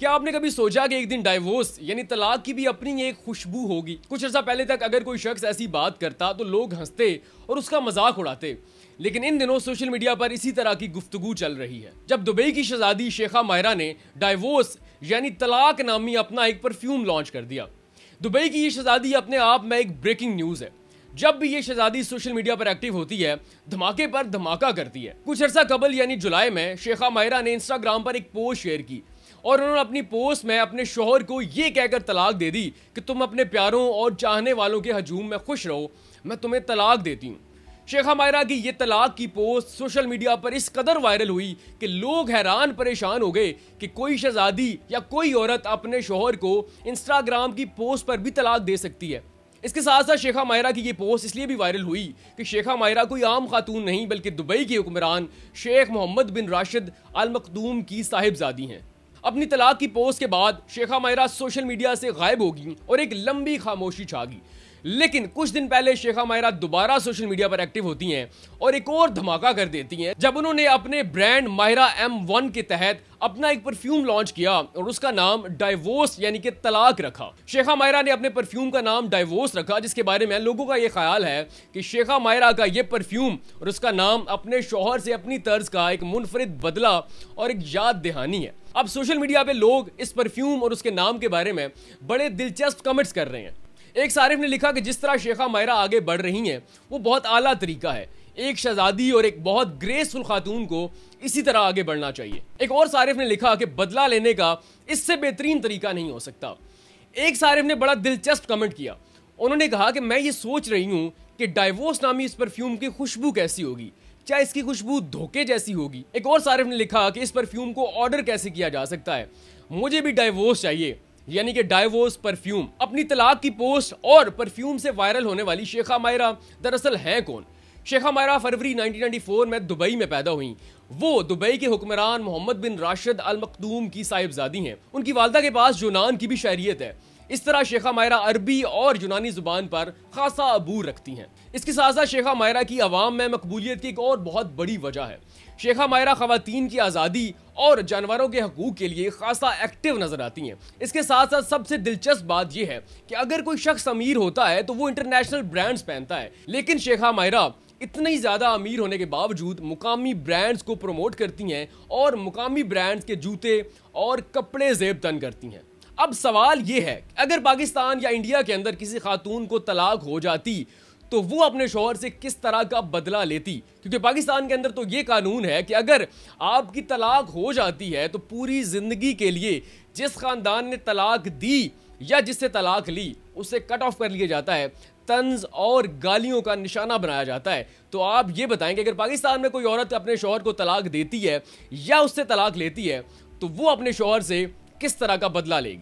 क्या आपने कभी सोचा कि एक दिन डाइवोर्स यानी तलाक की भी अपनी एक खुशबू होगी कुछ अर्सा पहले तक अगर कोई शख्स ऐसी बात करता तो लोग हंसते और उसका मजाक उड़ाते लेकिन इन दिनों सोशल मीडिया पर इसी तरह की गुफ्तगु चल रही है जब दुबई की शहजादी शेखा माहिरा ने डाइवोर्स यानी तलाक नामी अपना एक परफ्यूम लॉन्च कर दिया दुबई की ये शहजादी अपने आप में एक ब्रेकिंग न्यूज़ है जब भी ये शहजादी सोशल मीडिया पर एक्टिव होती है धमाके पर धमाका करती है कुछ अर्सा कबल यानी जुलाई में शेखा माहिरा ने इंस्टाग्राम पर एक पोस्ट शेयर की और उन्होंने अपनी पोस्ट में अपने शोहर को ये कहकर तलाक दे दी कि तुम अपने प्यारों और चाहने वालों के हजूम में खुश रहो मैं तुम्हें तलाक देती हूँ शेखा मायरा की ये तलाक की पोस्ट सोशल मीडिया पर इस कदर वायरल हुई कि लोग हैरान परेशान हो गए कि कोई शहजादी या कोई औरत अपने शोहर को इंस्टाग्राम की पोस्ट पर भी तलाक दे सकती है इसके साथ साथ शेखा मायरा की ये पोस्ट इसलिए भी वायरल हुई कि शेखा मायरा कोई आम खातून नहीं बल्कि दुबई की हुक्मरान शेख मोहम्मद बिन राशिद अल मखदूम की साहिबजादी हैं अपनी तलाक की पोस्ट के बाद शेखा मायरा सोशल मीडिया से गायब होगी और एक लंबी खामोशी छा गई लेकिन कुछ दिन पहले शेखा मायरा दोबारा सोशल मीडिया पर एक्टिव होती हैं और एक और धमाका कर देती हैं जब उन्होंने अपने ब्रांड मायरा एम वन के तहत अपना एक परफ्यूम लॉन्च किया और उसका नाम डाइवोर्स यानी कि तलाक रखा शेखा मायरा ने अपने परफ्यूम का नाम डाइवोर्स रखा जिसके बारे में लोगों का यह ख्याल है कि शेखा मायरा का यह परफ्यूम और उसका नाम अपने शोहर से अपनी तर्ज का एक मुनफरद बदला और एक याद दहानी है अब सोशल मीडिया पे लोग इस परफ्यूम और उसके नाम के बारे में बड़े दिलचस्प कमेंट्स कर रहे हैं एक सारिफ ने लिखा कि जिस तरह शेखा मायरा आगे बढ़ रही हैं वो बहुत आला तरीका है एक शहजादी और एक बहुत ग्रेसफुल खातून को इसी तरह आगे बढ़ना चाहिए एक और सारिफ ने लिखा कि बदला लेने का इससे बेहतरीन तरीका नहीं हो सकता एक सारिफ ने बड़ा दिलचस्प कमेंट किया उन्होंने कहा कि मैं ये सोच रही हूँ कि डाइवोर्स नामी इस परफ्यूम की खुशबू कैसी होगी क्या इसकी खुशबू धोखे जैसी होगी एक और सारिफ ने लिखा कि इस परफ्यूम को ऑर्डर कैसे किया जा सकता है मुझे भी डाइवोर्स चाहिए यानी कि डायवोर्स परफ्यूम अपनी तलाक की पोस्ट और परफ्यूम से वायरल होने वाली शेखा मायरा दरअसल हैं कौन शेखा मायरा फरवरी 1994 में दुबई में पैदा हुई वो दुबई के हुक्मरान मोहम्मद बिन राशिद अल मखदूम की साहिबजादी हैं उनकी वालदा के पास जूनान की भी शहरीत है इस तरह शेखा मायरा अरबी और यूनानी जुबान पर खासा अबूर रखती हैं इसके साथ साथ शेखा मायरा की आवाम में मकबूलियत की एक और बहुत बड़ी वजह है शेखा मायरा खातन की आज़ादी और जानवरों के हकूक के लिए खासा एक्टिव नज़र आती हैं इसके साथ साथ सबसे दिलचस्प बात यह है कि अगर कोई शख्स अमीर होता है तो वो इंटरनेशनल ब्रांड्स पहनता है लेकिन शेखा मायरा इतनी ज़्यादा अमीर होने के बावजूद मुकामी ब्रांड्स को प्रमोट करती हैं और मुकामी ब्रांड्स के जूते और कपड़े जेब तन करती हैं अब सवाल ये है अगर पाकिस्तान या इंडिया के अंदर किसी खातून को तलाक हो जाती तो वो अपने शोहर से किस तरह का बदला लेती क्योंकि पाकिस्तान के अंदर तो ये कानून है कि अगर आपकी तलाक हो जाती है तो पूरी ज़िंदगी के लिए जिस खानदान ने तलाक दी या जिससे तलाक ली उसे कट ऑफ कर लिया जाता है तंज और गालियों का निशाना बनाया जाता है तो आप ये बताएं कि अगर पाकिस्तान में कोई औरत अपने शोहर को तलाक देती है या उससे तलाक लेती है तो वो अपने शोहर से किस तरह का बदला लेगी